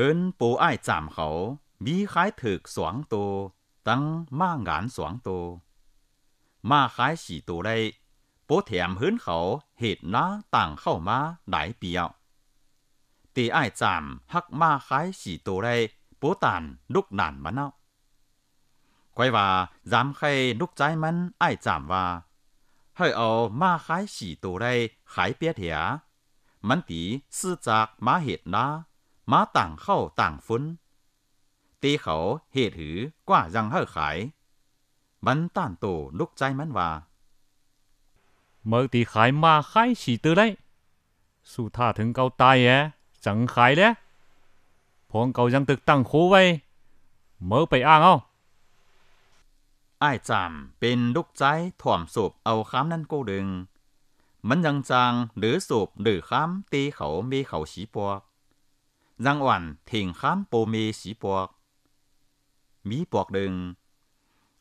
ฮินปูไอจามเขา มีขายถึกสวงโต ตั้งม่างานสวงโต มาขายสี่ตัวได้ปูแถมเฮินเขาเหตุน้าต่างเข้ามาหลายเปียวตีอ้ายจามฮักมาขายสี่ตัวได้ปูตันลุกนานมาเนาะคว้ว่าจามใครลุกใจมันไอจามว่าให้เอามาขายสี่ตัวได้ขายเปียเถีย มันตีซื่อจากมาเหตุน้ามาต่างเข้าต่างฟุ้น ตีเขาเหตุหือกว่ายังเฮ่อขาย มันต้านโตลุกใจมันว่าเมื่อตีขายมาขายสีตัวได้ สู้ท่าถึงเกาตายแอจังขายแล้วพองเกายังตึกตั้งโคไว้ เมื่อไปอ้างเอาไอ้จามเป็นลูกใจถ่อมสพบเอาค้ามนั่นโกดึง มันยังจางหรือสพบหรือค้ามตีเขามีเขาสีปวกรังวันเท่งข้ามโปเมสีปวกมีปวกหนึ่ง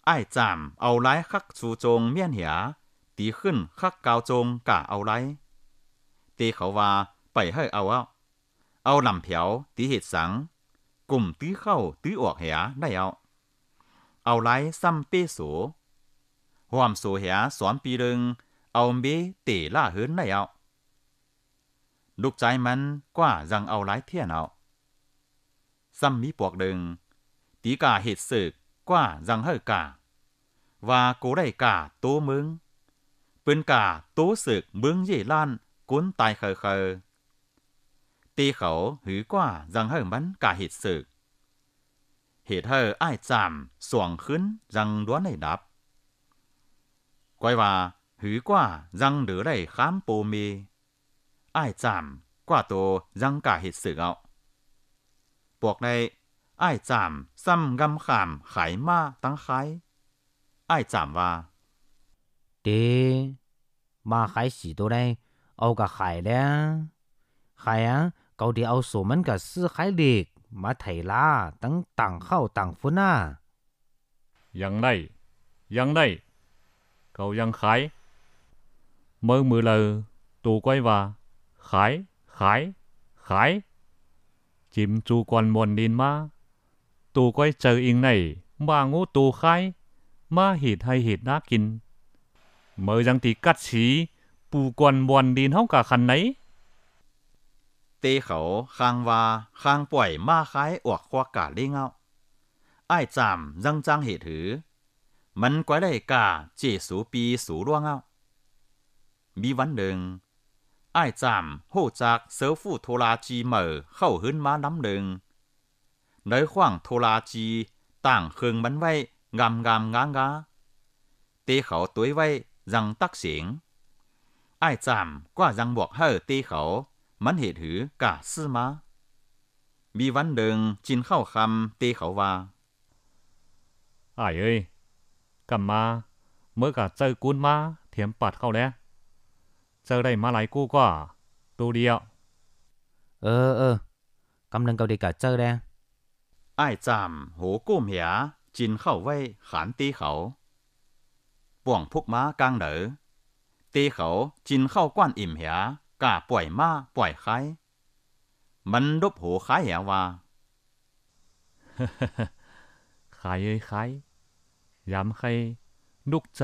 ไอจามเอาไล่ขักสูจงเมียนเหีย ตีขึ้นขักกาจงกะเอาไล่ตีเขาว่าไปให้เอา เอาเอาลำเผียวตีเหตุสัง กลุ่มตื้อเข้าตื้อออกเหียได้เอา เอาไล่ซ้ำเป้โสหวามโสเหียสอนปีเริงเอาเบเตล่าเฮินได้เอาลูกใจมันกว่ายังเอาหลายเที่ยนเอาซ้ำมีปวกดึง ตีกาเหตุสึกกว่ายังเฮกาว่ากูได้กาโตมึงปืนกาโตสึกมึงเย่ลัานกุ้นตายเคอเคอตีเขาหือกว่ายังเฮมันกาเหตุสึกเหตุเฮออจามส่วงขึ้นยังล้วนในดับก้อยว่าหือกว่ายังเหลือได้ข้ามโปเม爱 giảm qua tổ răng cả hết sự gạo. Buộc đây, ai giảm xăm găm khảm khải ma tăng khái. Ai giảm và... đi, mà khải xỉ tổ đây, âu cả khải đấy Khải á, cậu đi âu sổ mến cả sư khải liệt, mà thầy là tăng tăng khâu tăng phun à. Yang này, yang này, cậu yang khải. mơ mưa lờ, tù quay vào. ขายขายขายจิมจูกอนมนดินมา ตูก้อยเจออิงในบางูตูขายมาหิดให้หิดน่ากินเมื่อยังตีกัดฉีปูกวนบอนดินเฮากะคันไหน เตเขาข้างว่าข้างป่วยมาขายอวกควากาเลยงเอาไอ้จามจังจังเหตุถือ มันก้อยได้กาเจสูปีสูร่วงเอามีวันหนึ่งอ้จำหูจักเสือฟูโทราจีเมอเข้าหื้นมาน้ำหนึ่งในขว้างโทราจีต่างเคืองมันไว้ งามงามงางาเตเขาตัวไว้ยังตักเสียง ไอ้จำก็ยังบอกเฮ้เตเขา มันเหตุหือกะซื่อมา มีวันเดิงจินเข้าคำเตเขาว่า ไอ้เอ้ยกลับมา เมื่อกะเจอกุนมาเถียมปัดเข้าแล้วจะได้มาหลายกู้ก็ตเดียว เออเออกำลังเกาดีกะเจ้าแดงไอ้จำโหกุ้มหยาจินเข้าไว้ขันตีเขา ป่วงพุกม้ากางเหนือตีเขาจินเข้ากว้านอิ่มหยากาปล่อยมาปล่อยไข้มันรบหูขายหยาว่าขายเอ้ยขายยำใครลุกใจ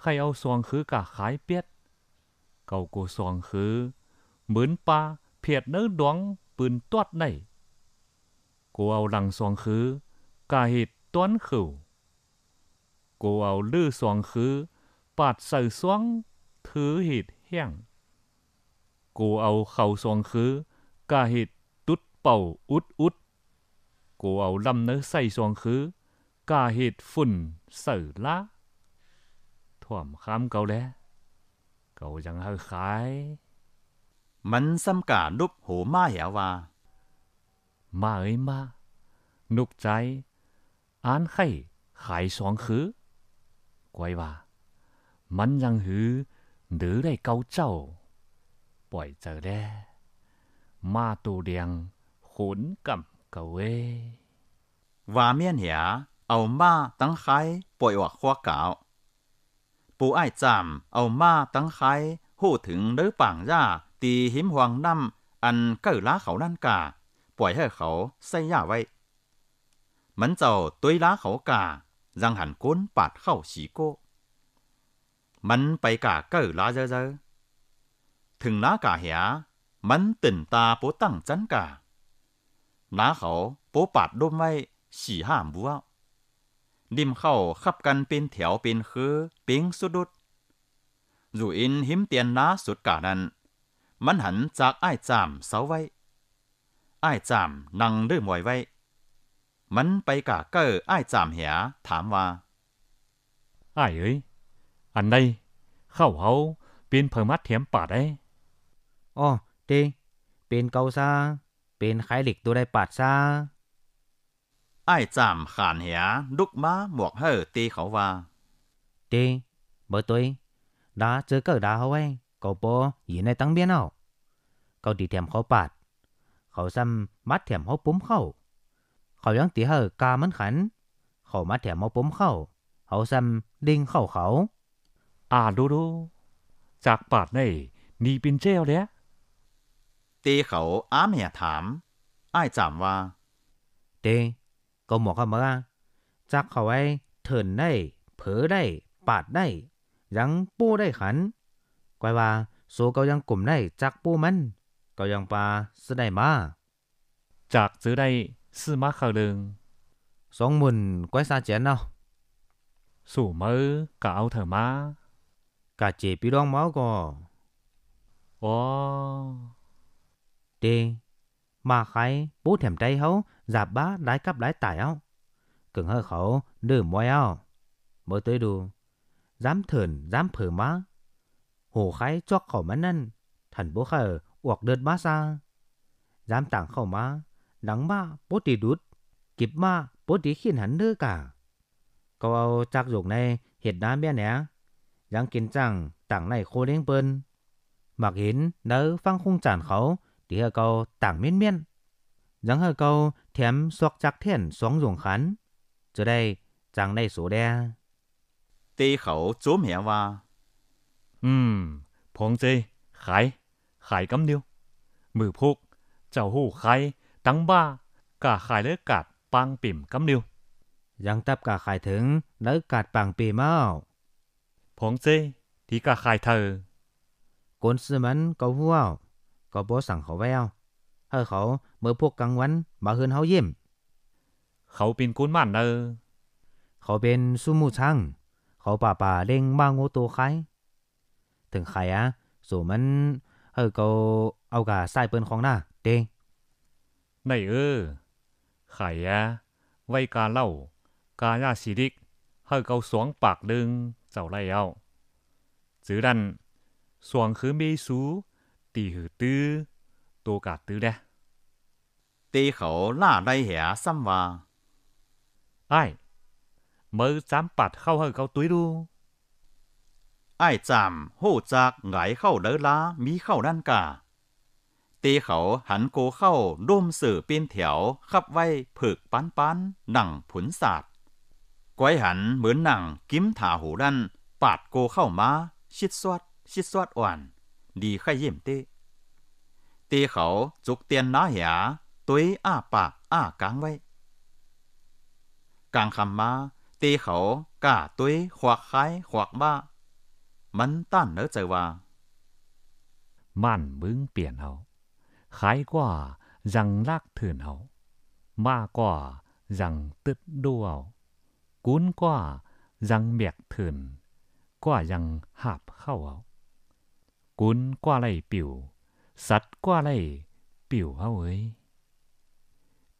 ใครเอาสวงคือกะขายเปียดเก่ากูสองคือเหมือนปลาเพียดเนื้อดวงปืนตวดในกูเอาหลังสองคือกาหิตต้นขิวกูเอาลื้อสองคือปาดใส่สวงถือหิตแห้งกูเอาเข่าสองคือกาหิตตุดเป่าอุดอุดกูเอาลำเนื้อใส่สองคือกาหิตฝุ่นเสือละถ่วมคำเก่าแล้วก็ยังให้ขายมันซ้ำกาลุบหูมาเหวว่ามาเอ้ยมานุกใจอ่านไข่ขายสองคือกวยว่ามันยังหือหรือได้เกาเจ้าปล่อยเจอแด้มาตูเดียงขนกับกาเวว่าเมียนเหียเอามาตั้งขายปล่อยว่าข้วกาวปูอ้ายจามเอามาตั้งไข่หู้ถึงเนื้อป่างย่าตีหิมหวังน้ำอันเกิล้าเขานั่นกาปล่อยให้เขาใส่ย่าไว้ มันเจ้าตุยล้าเขากายังหันก้นปาดเข้าสีโก้มันไปกาเกิล้าเจอเถึงล้ากาเหียมันตื่นตาปูตั้งจันกาล้าเขาปูปาดดมไว้สีห้ามบัวดิมเข้าขับกันเป็นแถวเป็นคือเปิงสุดดุดอยู่อินหิมเตียนนาสุดกานั้น มันหันจากไอ้จามเสาไว้ไอ้จามนั่งด้ว่มวยไว้ มันไปกะเก้อไอ้จามเหียถามว่า ไอ้เอ้ยอันใดเข้าเฮาเป็นเพิ่มัดเถียมปาได้อ๋อเดเป็นเกาซาเป็นไขเหล็กตัวได้ปาดซาไอ้จามขานเหียลุกมาหมวกเฮอตีเขาว่าเตบ่ตัวดาเจอเกิดดาเขาไว้ก็ปออยู่ในตั้งเบี้ยนเอาเขาดีแถมเขาปาด เขาซ้ำมัดแถมเขาปุ้มเข้า เขายังตีเฮอกามันขัน เขามัดแถมเขาปุ้มเข้า เขาซ้ำดิงเข้าเขาอ่าดูดูจากปาดในนี่ปินเจ้าเลยตีเขาอ้ามเหียถาม ไอ้จามว่าเตก็หมอกเขามาจักเขาไว้เถินได้เผลอได้ ปาดได้ยังปู้ได้ขันกว่าโซก็ยังกลุ่มได้จักปู้มันก็ยังปลาซื้อได้มาจากซื้อได้ซื้อมาเขาเึิงสองหมื่นกว่าซาเจนเนาะสู่มือก็เอาเถอะมากะเจปีร้องเมาก็อ๋อเดมาใครปู้แถมใจเขา giả dạ bá lái cắp lái tải áo Cứng hơi khẩu, đưa môi áo Mới tới đù. Dám thưởng, dám phở má. Hồ khái cho khẩu mắt ăn Thần bố khờ, uộc đơn má xa. Dám tảng khẩu má. Nắng ma, bố tí đút. Kịp má bố tí khiến hắn nơ cả. Câu ao chắc dục này hiện đá bé nè. Giáng kiến rằng tảng này khô lên bơn. Mặc hiến nỡ phăng khung chản khấu. Tí hờ câu tảng miên miên. ยังเฮาเกาแถมซอกจักแท่นสองหยงขัน จะได้จังได้โสแดเตเขาโจมเหว่า อืมพงเจขายขายกาเดียวมือพกเจ้าหู้ขายตั้งบ้ากะขายเลิกกัดปังปิ่มกาเดียวยังตับกะขายถึงเลิกกัดปังปีเมาพงเจที่กะขายเธอกนสมันก็หัวก็บ่สั่งเขาแววเออเขาเมื่อพวกกลางวันมาเฮือนเฮาเยี่ยม เขาเป็นกุนมันเนอเขาเป็นสุมูช่างเขาป่าป่าเล่งบางโงตัวใคร ถึงใครอะสูมันเออเขาเอากาใส่เปิ้นของหน้าเด้งไนเออ ใครอะไว้การเล่า กาญาสิริกเฮอเขาสวงปากดึงเจ้าไรเอาจื้อดัน สวงคือเมสู ตีหือตื้อ ตัวกาตื้อเด้对口那来下三哇？哎，มือจ好ปัดเข好าให้เขาตุ้ยดูไอ้จ条，合หจ板กไงเข้าเด้อละมีเข้านันกาเตเขาหันโกเขาวมสื่อเป็นแถว ขับกปนนังผุนศาสกวยหันเหมือนนังกิมถาหูดันปาดโกเข้ามา ชิดสวด ชิดสวดอ่อน ดีไข่เยี่ยมเตเตเขาจุกเตียนน้าหยตัวอ้าปากอ้ากางไว้ กางคำมา ตีเขากะตั้หัวักคายหวักบ้ามันต้านเนอใจว่า มันมึงเปลี่ยนเอาขายกว่ายังลากเถื่อนเอามากกว่ายังตึดดูเอากุ้นกว่ายังเมียกเถื่อนกว่ายังหาบเข้าเอากุ้นกว่าไรปิวสัตว์กว่าไรปิวเอาเอ้ย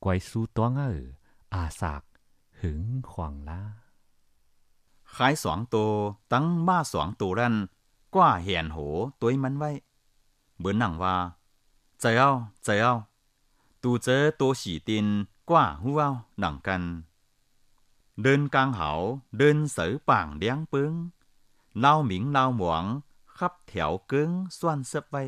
วยสู้ตัวงเอออาสากหึงขวางละขายสองตัวตั้งมาสองตัวรันกว่าเหียนโหตัวมันไว้เบือนหนังว่าเจเอาเจเอาตูเจอตัวสีตินกว่าหัวหนังกัน เดินกลางเหาเดินเสือป่างเลี้ยงปึ้งเล่าหมิงเล่าหมวงขับแถวเกิ้งส่วนเสบไว้